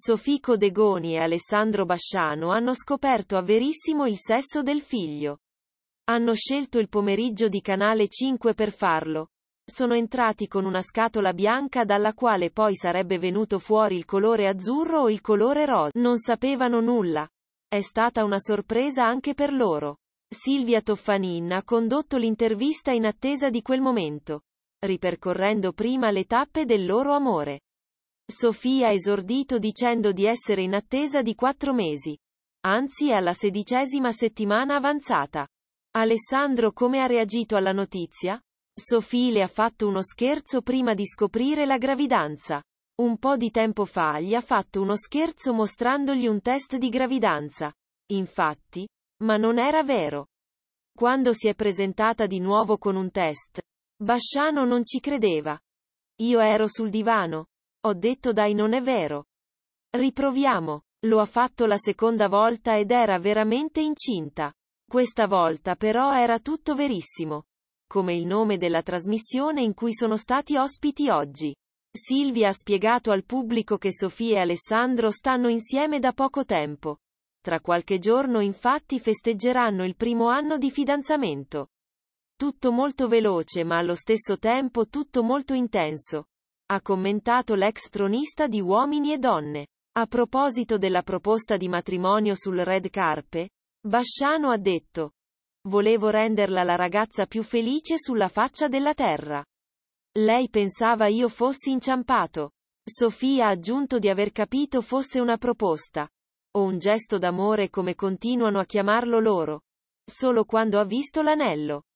Sofico Degoni e Alessandro Basciano hanno scoperto a Verissimo il sesso del figlio. Hanno scelto il pomeriggio di Canale 5 per farlo. Sono entrati con una scatola bianca dalla quale poi sarebbe venuto fuori il colore azzurro o il colore rosa. Non sapevano nulla. È stata una sorpresa anche per loro. Silvia Toffanin ha condotto l'intervista in attesa di quel momento, ripercorrendo prima le tappe del loro amore. Sofia ha esordito dicendo di essere in attesa di quattro mesi. Anzi è alla sedicesima settimana avanzata. Alessandro come ha reagito alla notizia? Sofì le ha fatto uno scherzo prima di scoprire la gravidanza. Un po' di tempo fa gli ha fatto uno scherzo mostrandogli un test di gravidanza. Infatti, ma non era vero. Quando si è presentata di nuovo con un test, Basciano non ci credeva. Io ero sul divano, ho detto dai non è vero. Riproviamo. Lo ha fatto la seconda volta ed era veramente incinta. Questa volta però era tutto verissimo. Come il nome della trasmissione in cui sono stati ospiti oggi. Silvia ha spiegato al pubblico che Sofia e Alessandro stanno insieme da poco tempo. Tra qualche giorno infatti festeggeranno il primo anno di fidanzamento. Tutto molto veloce ma allo stesso tempo tutto molto intenso ha commentato l'ex tronista di Uomini e Donne. A proposito della proposta di matrimonio sul Red Carpe, Basciano ha detto, volevo renderla la ragazza più felice sulla faccia della terra. Lei pensava io fossi inciampato. Sofia ha aggiunto di aver capito fosse una proposta. O un gesto d'amore come continuano a chiamarlo loro. Solo quando ha visto l'anello.